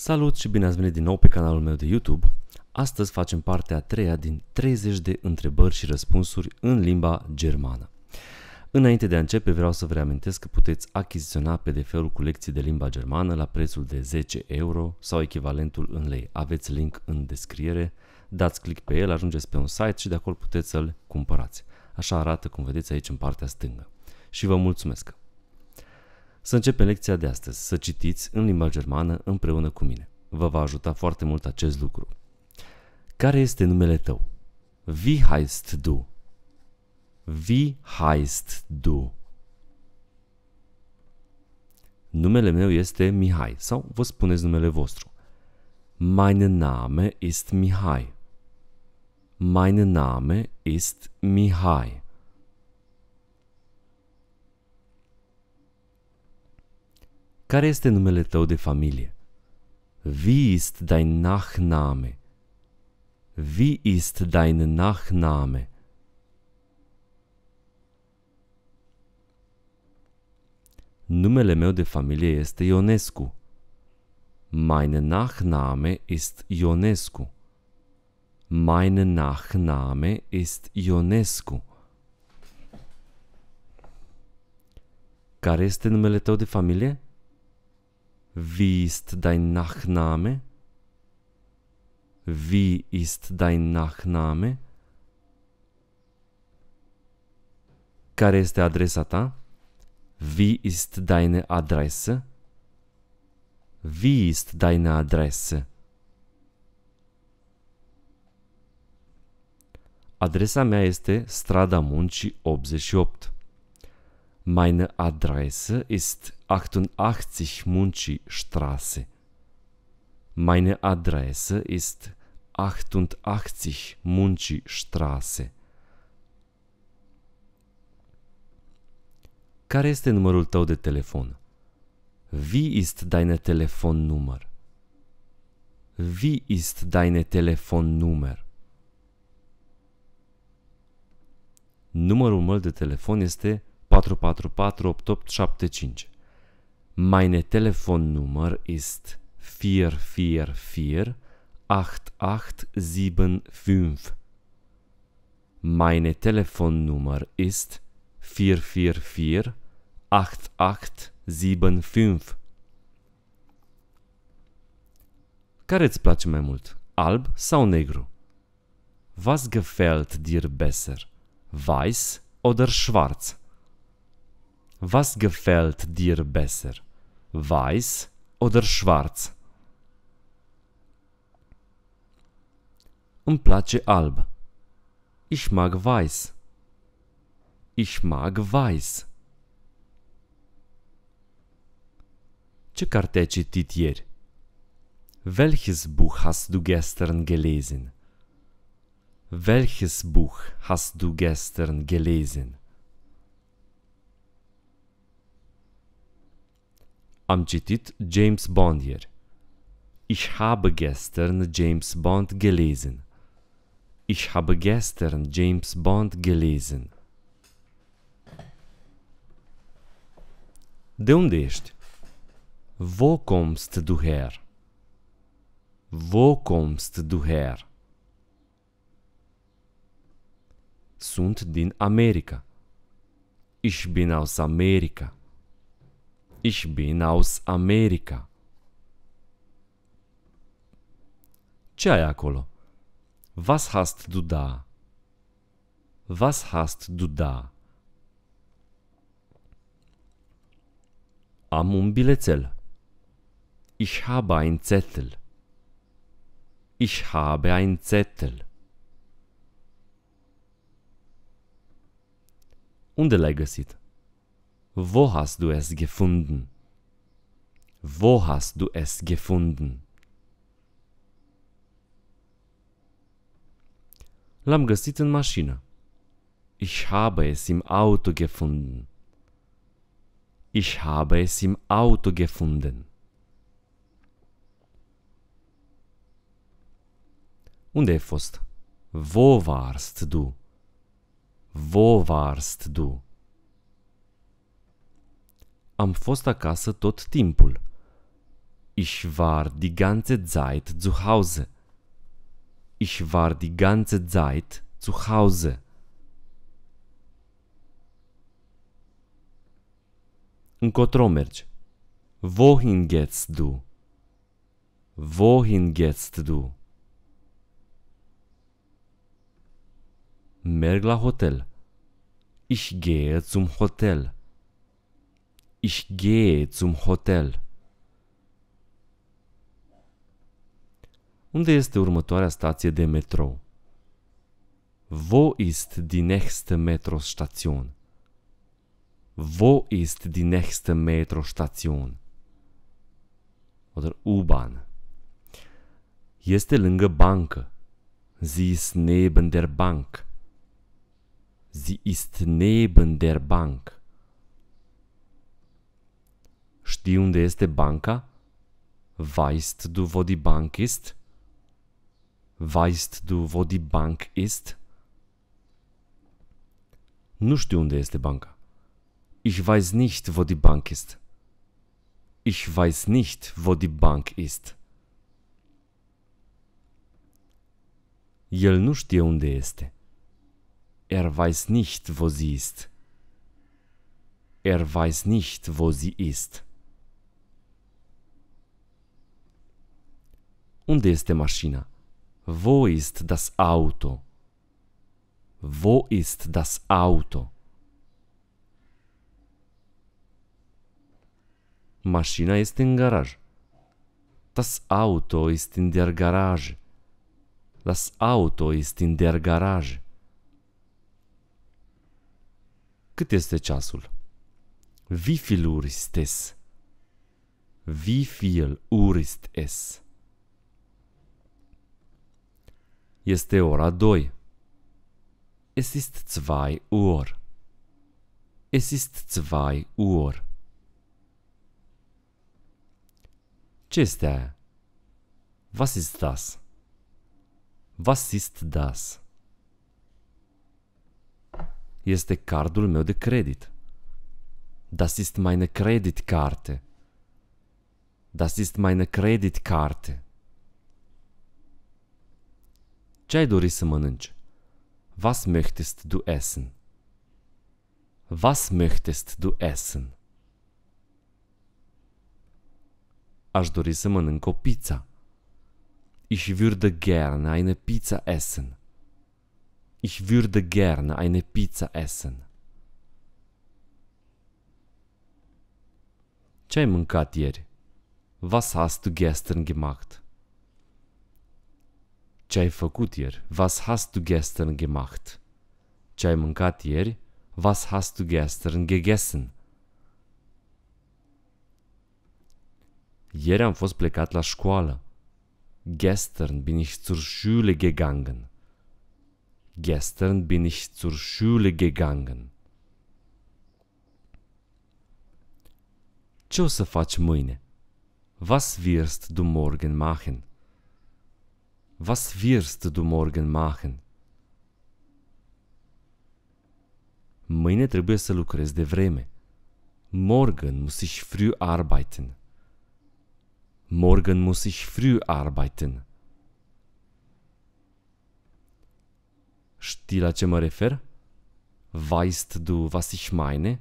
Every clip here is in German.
Salut și bine ați venit din nou pe canalul meu de YouTube. Astăzi facem partea a treia din 30 de întrebări și răspunsuri în limba germană. Înainte de a începe, vreau să vă reamintesc că puteți achiziționa PDF-ul cu lecții de limba germană la prețul de 10 euro sau echivalentul în lei. Aveți link în descriere, dați click pe el, ajungeți pe un site și de acolo puteți să-l cumpărați. Așa arată, cum vedeți aici, în partea stângă. Și vă mulțumesc! Să începem lecția de astăzi, să citiți în limba germană împreună cu mine. Vă va ajuta foarte mult acest lucru. Care este numele tău? Wie heißt du? Wie heißt du? Numele meu este Mihai sau vă spuneți numele vostru. Mein Name ist Mihai. Mein Name ist Mihai. Care este numele tău de familie? Wie ist dein Nachname? Wie ist dein Nachname? Numele meu de familie este Ionescu. Mein Nachname ist Ionescu. Mein Nachname ist Ionescu. Care este numele tău de familie? Wie ist dein Nachname? Wie ist dein Nachname? Care este adresa ta? Wie ist deine Adresse? Wie ist deine Adresse? Adresa mea este Strada Muncii 88. Meine Adresse ist 88 Munchi Straße. Meine Adresse ist 88 Munchi Straße. Care este numărul tău de telefon? Wie ist deine Telefonnummer? Wie ist deine Telefonnummer? Numărul meu de telefon este 4444 8875. Meine Telefonnummer ist 444 8875. Meine Telefonnummer ist 444 8875. Care îți place mai mult, alb sau negru? Was gefällt dir besser, weiß oder schwarz? Was gefällt dir besser? Weiß oder schwarz? Îmi place alb. Ich mag weiß. Ich mag weiß. Ce carte ai citit ieri? Welches Buch hast du gestern gelesen? Welches Buch hast du gestern gelesen? Am citit James Bond ieri. Ich habe gestern James Bond gelesen. Ich habe gestern James Bond gelesen. De unde ești? Wo kommst du her? Wo kommst du her? Sunt din America. Ich bin aus Amerika. Ich bin aus America. Ce ai acolo? Was hast du da? Was hast du da? Am un bilețel. Ich habe ein Zettel. Ich habe ein Zettel. Unde l-ai găsit? Wo hast du es gefunden? Wo hast du es gefunden? L-am găsit în mașină. Ich habe es im Auto gefunden. Ich habe es im Auto gefunden. Unde ai fost? Wo warst du? Wo warst du? Am fost acasă tot timpul. Ich war die ganze Zeit zu Hause. Ich war die ganze Zeit zu Hause. Încotro mergi? Wohin gehst du? Wohin gehst du? Merg la hotel. Ich gehe zum Hotel. Ich gehe zum Hotel. Unde este următoarea stație de metrou? Wo ist die nächste Metrostation? Wo ist die nächste Metrostation? Oder U-Bahn. Este lângă bancă. Sie ist neben der Bank. Sie ist neben der Bank. Știi unde este banca? Weißt du, wo die Bank ist? Weißt du, wo die Bank ist? Nu știu unde este banca. Ich weiß nicht, wo die Bank ist. Ich weiß nicht, wo die Bank ist. El nu știe unde este. Er weiß nicht, wo sie ist. Er weiß nicht, wo sie ist. Unde este mașina? Wo ist das Auto? Wo ist das Auto? Mașina este în garaj. Das Auto ist in der Garage. Das Auto ist in der Garage. Cât este ceasul? Wie viel Uhr ist es? Wie viel Uhr ist es? Este ora 2. Es ist zwei Uhr. Es ist zwei Uhr. Ce este aia? Was ist das? Was ist das? Este cardul meu de credit. Das ist meine Kreditkarte. Das ist meine Kreditkarte. Ce ai dori să mănânci? Was möchtest du essen? Was möchtest du essen? Aș dori să mănânc o pizza. Ich würde gerne eine Pizza essen. Ich würde gerne eine Pizza essen. Ce ai mâncat ieri? Was hast du gestern gemacht? Ce-ai făcut ieri? Was hast du gestern gemacht? Ce-ai mâncat ieri? Was hast du gestern gegessen? Ieri am fost plecat la școală. Gestern bin ich zur Schule gegangen. Gestern bin ich zur Schule gegangen. Ce o să faci mâine? Was wirst du morgen machen? was wirst du morgen machen? Mâine trebuie să lucrez de vreme. Morgen muss ich früh arbeiten. Morgen muss ich früh arbeiten. Știi la ce mă refer? Weißt du, was ich meine?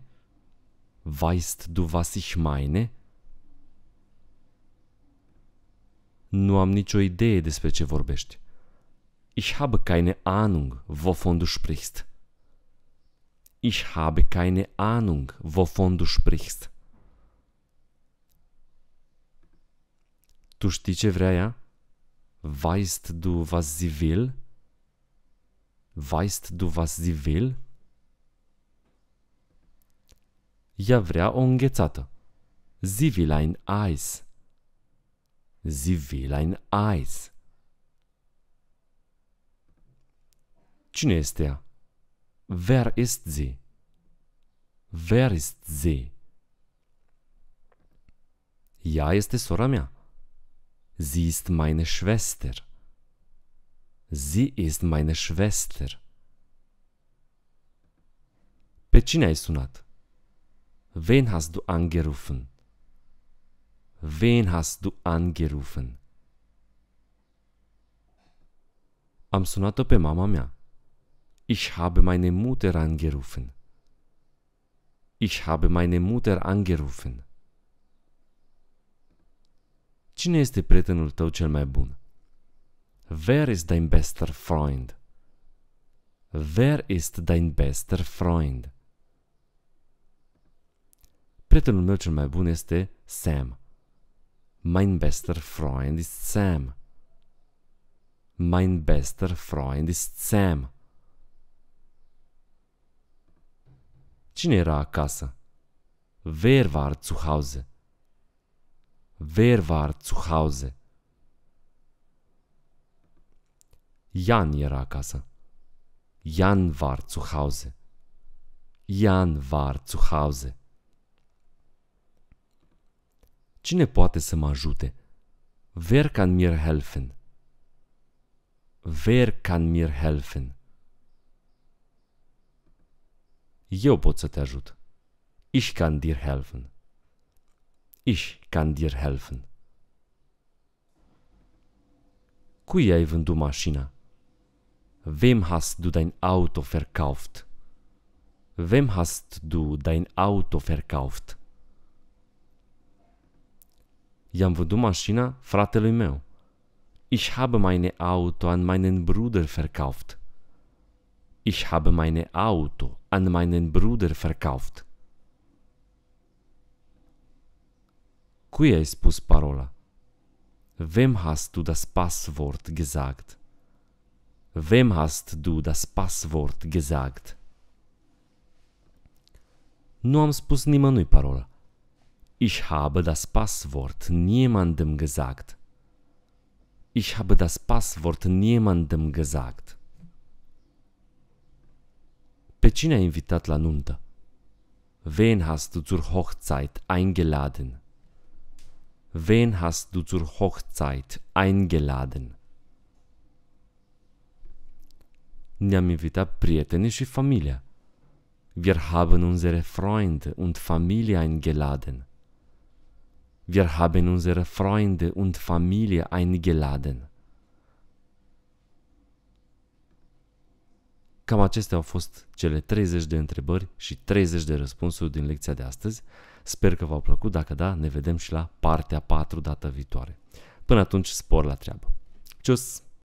Weißt du, was ich meine? Nu am nicio idee despre ce vorbești. Ich habe keine Ahnung, wovon du sprichst. Ich habe keine Ahnung, wovon du sprichst. Tu știi ce vrea ea? Weißt du, was sie will? Weißt du, was sie will? Ea vrea o înghețată. Sie will ein Eis. Sie will ein Eis. Cine este ea? Wer ist sie? Wer ist sie? Ja, ist es mea. Sie ist meine Schwester. Sie ist meine Schwester. Pe ist ai sunat? Wen hast du angerufen? Wen hast du angerufen? Am sunat-o pe mama mea. Ich habe meine Mutter angerufen. Ich habe meine Mutter angerufen. Cine este prietenul tău cel mai bun? Wer ist dein bester Freund? Wer ist dein bester Freund? Prietenul meu cel mai bun este Sam. Mein bester Freund ist Sam. Mein bester Freund ist Sam. Cine era acasă? Wer war zu Hause? Wer war zu Hause? Jan era acasă. Jan war zu Hause. Jan war zu Hause. Cine poate să mă ajute? Wer kann mir helfen? Wer kann mir helfen? Eu pot să te ajut. Ich kann dir helfen. Ich kann dir helfen. Cui ai vândut mașina? Wem hast du dein Auto verkauft? Wem hast du dein Auto verkauft? i-am vândut mașina fratelui meu. Ich habe meine Auto an meinen Bruder verkauft. Ich habe meine Auto an meinen Bruder verkauft. Cui ai spus parola? Wem hast du das Passwort gesagt? Wem hast du das Passwort gesagt? Nu am spus nimănui parola. Ich habe das Passwort niemandem gesagt. Ich habe das Passwort niemandem gesagt. Pe cine ai invitat la nuntă? Wen hast du zur Hochzeit eingeladen? Wen hast du zur Hochzeit eingeladen? Ne-am invitat prietenii și familia. Wir haben unsere Freunde und Familie eingeladen. Wir haben unsere Freunde und Familie eingeladen. Cam acestea au fost cele 30 de întrebări și 30 de răspunsuri din lecția de astăzi. Sper că v-au plăcut, dacă da, ne vedem și la partea 4 data viitoare. Până atunci, spor la treabă. Ciao!